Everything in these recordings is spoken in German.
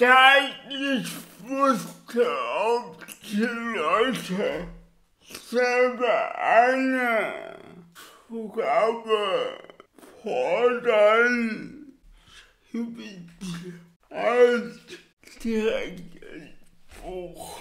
da ich nicht wusste, ob die Leute selber eine Zugabe fordern, als direkt Buch.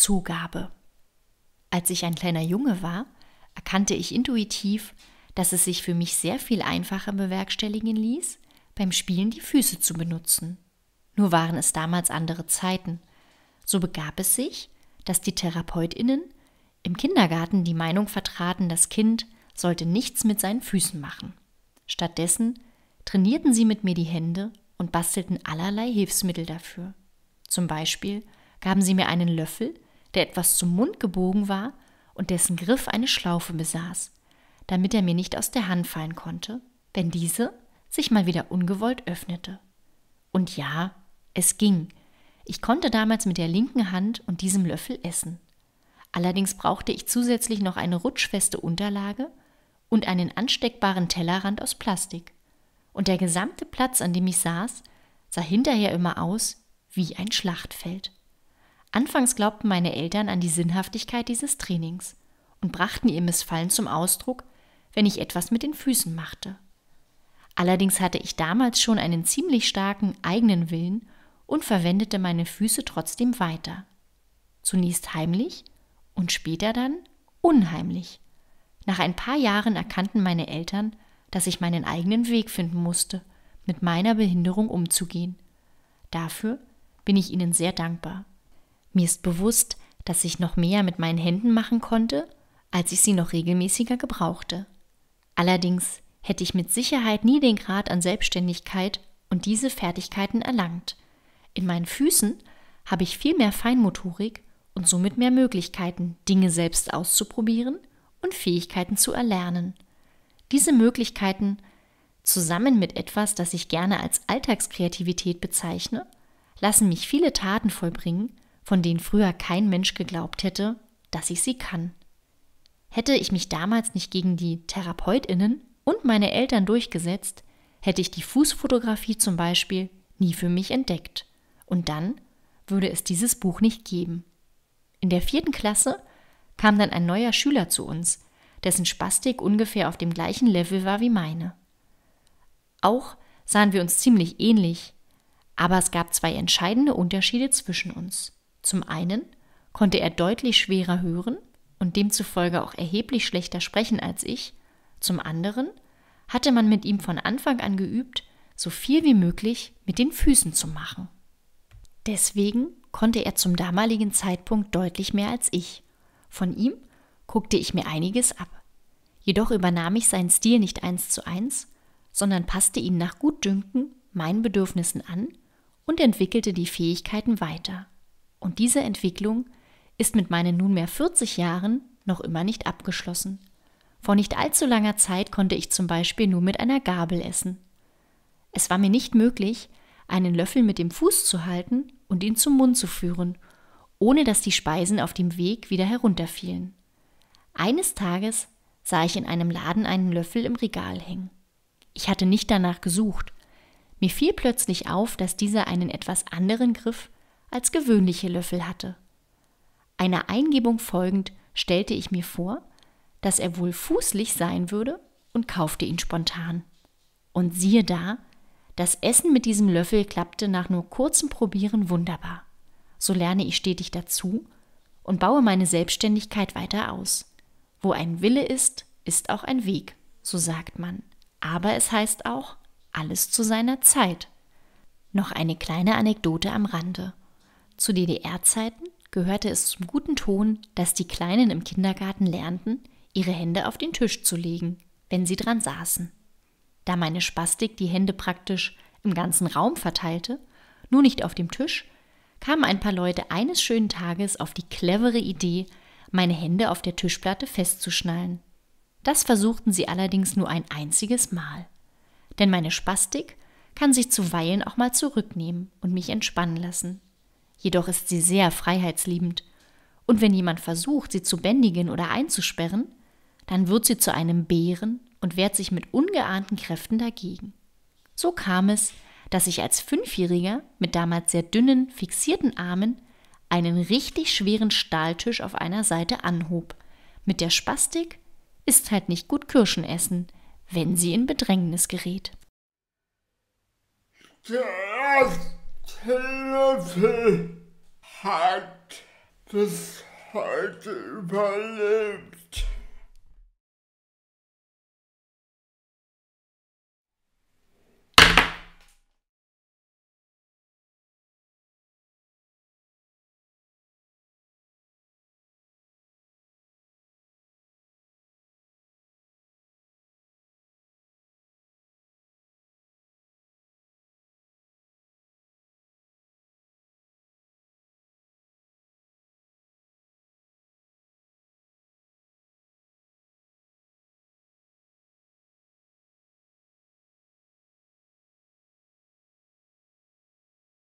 Zugabe. Als ich ein kleiner Junge war, erkannte ich intuitiv, dass es sich für mich sehr viel einfacher bewerkstelligen ließ, beim Spielen die Füße zu benutzen. Nur waren es damals andere Zeiten. So begab es sich, dass die Therapeutinnen im Kindergarten die Meinung vertraten, das Kind sollte nichts mit seinen Füßen machen. Stattdessen trainierten sie mit mir die Hände und bastelten allerlei Hilfsmittel dafür. Zum Beispiel gaben sie mir einen Löffel, der etwas zum Mund gebogen war und dessen Griff eine Schlaufe besaß, damit er mir nicht aus der Hand fallen konnte, wenn diese sich mal wieder ungewollt öffnete. Und ja, es ging. Ich konnte damals mit der linken Hand und diesem Löffel essen. Allerdings brauchte ich zusätzlich noch eine rutschfeste Unterlage und einen ansteckbaren Tellerrand aus Plastik. Und der gesamte Platz, an dem ich saß, sah hinterher immer aus wie ein Schlachtfeld. Anfangs glaubten meine Eltern an die Sinnhaftigkeit dieses Trainings und brachten ihr Missfallen zum Ausdruck, wenn ich etwas mit den Füßen machte. Allerdings hatte ich damals schon einen ziemlich starken eigenen Willen und verwendete meine Füße trotzdem weiter. Zunächst heimlich und später dann unheimlich. Nach ein paar Jahren erkannten meine Eltern, dass ich meinen eigenen Weg finden musste, mit meiner Behinderung umzugehen. Dafür bin ich ihnen sehr dankbar. Mir ist bewusst, dass ich noch mehr mit meinen Händen machen konnte, als ich sie noch regelmäßiger gebrauchte. Allerdings hätte ich mit Sicherheit nie den Grad an Selbstständigkeit und diese Fertigkeiten erlangt. In meinen Füßen habe ich viel mehr Feinmotorik und somit mehr Möglichkeiten, Dinge selbst auszuprobieren und Fähigkeiten zu erlernen. Diese Möglichkeiten, zusammen mit etwas, das ich gerne als Alltagskreativität bezeichne, lassen mich viele Taten vollbringen, von denen früher kein Mensch geglaubt hätte, dass ich sie kann. Hätte ich mich damals nicht gegen die Therapeutinnen und meine Eltern durchgesetzt, hätte ich die Fußfotografie zum Beispiel nie für mich entdeckt. Und dann würde es dieses Buch nicht geben. In der vierten Klasse kam dann ein neuer Schüler zu uns, dessen Spastik ungefähr auf dem gleichen Level war wie meine. Auch sahen wir uns ziemlich ähnlich, aber es gab zwei entscheidende Unterschiede zwischen uns. Zum einen konnte er deutlich schwerer hören und demzufolge auch erheblich schlechter sprechen als ich. Zum anderen hatte man mit ihm von Anfang an geübt, so viel wie möglich mit den Füßen zu machen. Deswegen konnte er zum damaligen Zeitpunkt deutlich mehr als ich. Von ihm guckte ich mir einiges ab. Jedoch übernahm ich seinen Stil nicht eins zu eins, sondern passte ihn nach Gutdünken meinen Bedürfnissen an und entwickelte die Fähigkeiten weiter. Und diese Entwicklung ist mit meinen nunmehr 40 Jahren noch immer nicht abgeschlossen. Vor nicht allzu langer Zeit konnte ich zum Beispiel nur mit einer Gabel essen. Es war mir nicht möglich, einen Löffel mit dem Fuß zu halten und ihn zum Mund zu führen, ohne dass die Speisen auf dem Weg wieder herunterfielen. Eines Tages sah ich in einem Laden einen Löffel im Regal hängen. Ich hatte nicht danach gesucht. Mir fiel plötzlich auf, dass dieser einen etwas anderen Griff als gewöhnliche Löffel hatte. Einer Eingebung folgend stellte ich mir vor, dass er wohl fußlich sein würde und kaufte ihn spontan. Und siehe da, das Essen mit diesem Löffel klappte nach nur kurzem Probieren wunderbar. So lerne ich stetig dazu und baue meine Selbstständigkeit weiter aus. Wo ein Wille ist, ist auch ein Weg, so sagt man. Aber es heißt auch, alles zu seiner Zeit. Noch eine kleine Anekdote am Rande. Zu DDR-Zeiten gehörte es zum guten Ton, dass die Kleinen im Kindergarten lernten, ihre Hände auf den Tisch zu legen, wenn sie dran saßen. Da meine Spastik die Hände praktisch im ganzen Raum verteilte, nur nicht auf dem Tisch, kamen ein paar Leute eines schönen Tages auf die clevere Idee, meine Hände auf der Tischplatte festzuschnallen. Das versuchten sie allerdings nur ein einziges Mal. Denn meine Spastik kann sich zuweilen auch mal zurücknehmen und mich entspannen lassen jedoch ist sie sehr freiheitsliebend. Und wenn jemand versucht, sie zu bändigen oder einzusperren, dann wird sie zu einem Bären und wehrt sich mit ungeahnten Kräften dagegen. So kam es, dass ich als Fünfjähriger mit damals sehr dünnen, fixierten Armen einen richtig schweren Stahltisch auf einer Seite anhob. Mit der Spastik ist halt nicht gut Kirschen essen, wenn sie in Bedrängnis gerät. Ja. Teelöffel hat bis heute lips.